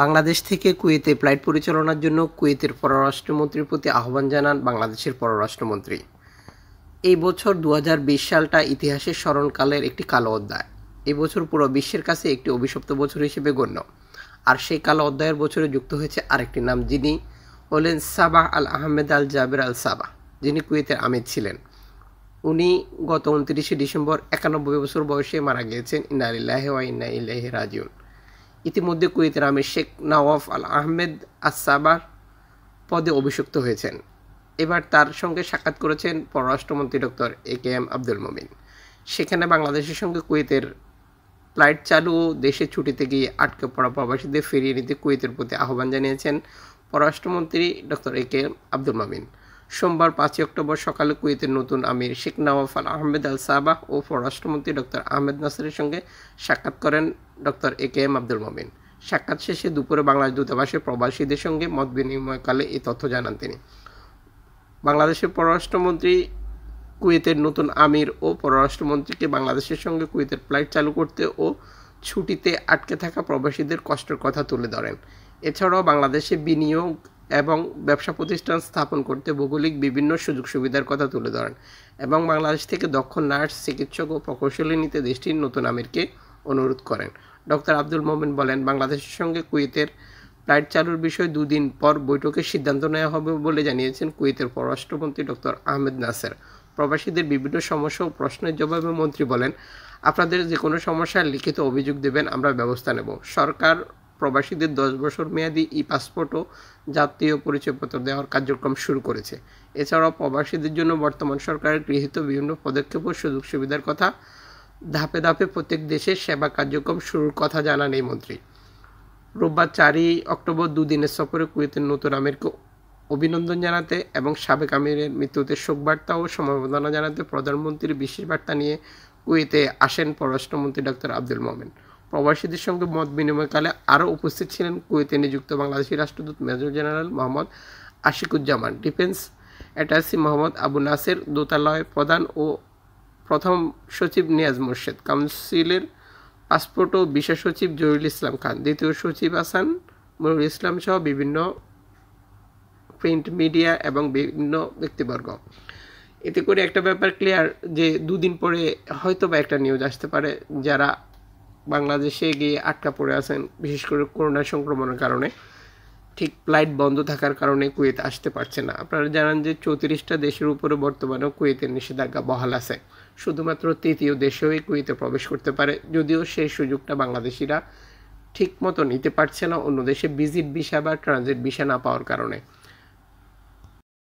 বাংলাদেশ থেকে কুয়েতে ফ্লাইট পরিচালনার জন্য কুয়েতের পররাষ্ট্রমন্ত্রীর প্রতি আহ্বান জানান বাংলাদেশের পররাষ্ট্রমন্ত্রী এই বছর দু সালটা ইতিহাসের স্মরণকালের একটি কালো অধ্যায় এই বছর পুরো বিশ্বের কাছে একটি অভিশপ্ত বছর হিসেবে গণ্য আর সেই কালো অধ্যায়ের বছরে যুক্ত হয়েছে আরেকটি নাম যিনি হলেন Sabah al Ahmad al Jaber al Sabah যিনি কুয়েতের আমির ছিলেন উনি গত উনত্রিশে ডিসেম্বর একানব্বই বছর বয়সে মারা গিয়েছেন ইন্না ইল্লাহ ওয়া ইন্না ইল্লাহি রাজিউন ইতিমধ্যে কুয়েতের আমির শেখ নওয়াফ আল আহমেদ আসাবার পদে অভিষিক্ত হয়েছেন এবার তার সঙ্গে সাক্ষাৎ করেছেন পররাষ্ট্রমন্ত্রী doctor A K M Abdul Momen সেখানে বাংলাদেশের সঙ্গে কুয়েতের ফ্লাইট চালু ও দেশে ছুটিতে গিয়ে আটকে পড়া প্রবাসীদের ফিরিয়ে নিতে কুয়েতের প্রতি আহ্বান জানিয়েছেন পররাষ্ট্রমন্ত্রী doctor A K M Abdul Momen সোমবার পাঁচই অক্টোবর সকালে কুয়েতের নতুন আমির Sheikh Nawaf al Ahmad al Sabah ও পররাষ্ট্রমন্ত্রী ডক্টর আহমেদ নাসেরের সঙ্গে সাক্ষাৎ করেন doctor A K M Abdul Momen সাক্ষাৎ শেষে দুপুরে বাংলাদেশ দূতাবাসে প্রবাসীদের সঙ্গে মত বিনিময়কালে এই তথ্য জানান তিনি বাংলাদেশের পররাষ্ট্রমন্ত্রী কুয়েতের নতুন আমির ও পররাষ্ট্রমন্ত্রীকে বাংলাদেশের সঙ্গে কুয়েতের ফ্লাইট চালু করতে ও ছুটিতে আটকে থাকা প্রবাসীদের কষ্টের কথা তুলে ধরেন এছাড়াও বাংলাদেশে বিনিয়োগ এবং ব্যবসা প্রতিষ্ঠান স্থাপন করতে ভৌগোলিক বিভিন্ন সুযোগ সুবিধার কথা তুলে ধরেন এবং বাংলাদেশ থেকে দক্ষ নার্স চিকিৎসক ও প্রকৌশলী নিতে দেশটির নতুন আমিরকে অনুরোধ করেন ডক্টর আব্দুল মোমেন বলেন বাংলাদেশের সঙ্গে কুয়েতের ফ্লাইট চালুর বিষয়ে দুদিন পর বৈঠকের সিদ্ধান্ত নেওয়া হবে বলে জানিয়েছেন কুয়েতের পররাষ্ট্রমন্ত্রী ডক্টর আহমেদ নাসের প্রবাসীদের বিভিন্ন সমস্যা ও প্রশ্নের জবাবে মন্ত্রী বলেন আপনাদের যে কোনো সমস্যার লিখিত অভিযোগ দেবেন আমরা ব্যবস্থা নেব সরকার প্রবাসীদের দশ বছর মেয়াদী ই পাসপোর্ট ও জাতীয় পরিচয়পত্র দেওয়ার কার্যক্রম শুরু করেছে এছাড়াও প্রবাসীদের জন্য বর্তমান সরকারের গৃহীত বিভিন্ন পদক্ষেপ ও সুযোগ সুবিধার কথা ধাপে ধাপে প্রত্যেক দেশের সেবা কার্যক্রম শুরুর কথা জানান এই মন্ত্রী রোববার চারই অক্টোবর দুদিনের সফরে কুয়েতের নতুন আমিরকে অভিনন্দন জানাতে এবং সাবেক আমিরের মৃত্যুতে শোকবার্তা ও সমবেদনা জানাতে প্রধানমন্ত্রীর বিশেষ বার্তা নিয়ে কুয়েতে আসেন পররাষ্ট্রমন্ত্রী ডক্টর আব্দুল মোমেন প্রবাসীদের সঙ্গে মত বিনিময়কালে আরও উপস্থিত ছিলেন কুয়েতে নিযুক্ত বাংলাদেশি রাষ্ট্রদূত major general Mohammad Ashikuzzaman defence attache Mohammad Abu Naser দোতালয় প্রধান ও প্রথম সচিব নিয়াজ মোর্শেদ কাউন্সিলের পাসপোর্ট ও বিশেষ সচিব জহিরুল ইসলাম খান দ্বিতীয় সচিব আসান মরুল ইসলাম সহ বিভিন্ন প্রিন্ট মিডিয়া এবং বিভিন্ন ব্যক্তিবর্গ এতে করে একটা ব্যাপার ক্লিয়ার যে দুদিন পরে হয়তো বা একটা নিউজ আসতে পারে যারা বাংলাদেশে গিয়ে আটকা পড়ে আছেন বিশেষ করে করোনা সংক্রমণের কারণে ঠিক ফ্লাইট বন্ধ থাকার কারণে কুয়েত আসতে পারছে না আপনারা জানান যে চৌত্রিশটা দেশের উপরে বর্তমানে কুয়েতের নিষেধাজ্ঞা বহাল আছে শুধুমাত্র তৃতীয় দেশেও কুয়েতে প্রবেশ করতে পারে যদিও সেই সুযোগটা বাংলাদেশিরা ঠিক মতো নিতে পারছে না অন্য দেশে ভিজিট ভিসা বা ট্রানজিট ভিসা না পাওয়ার কারণে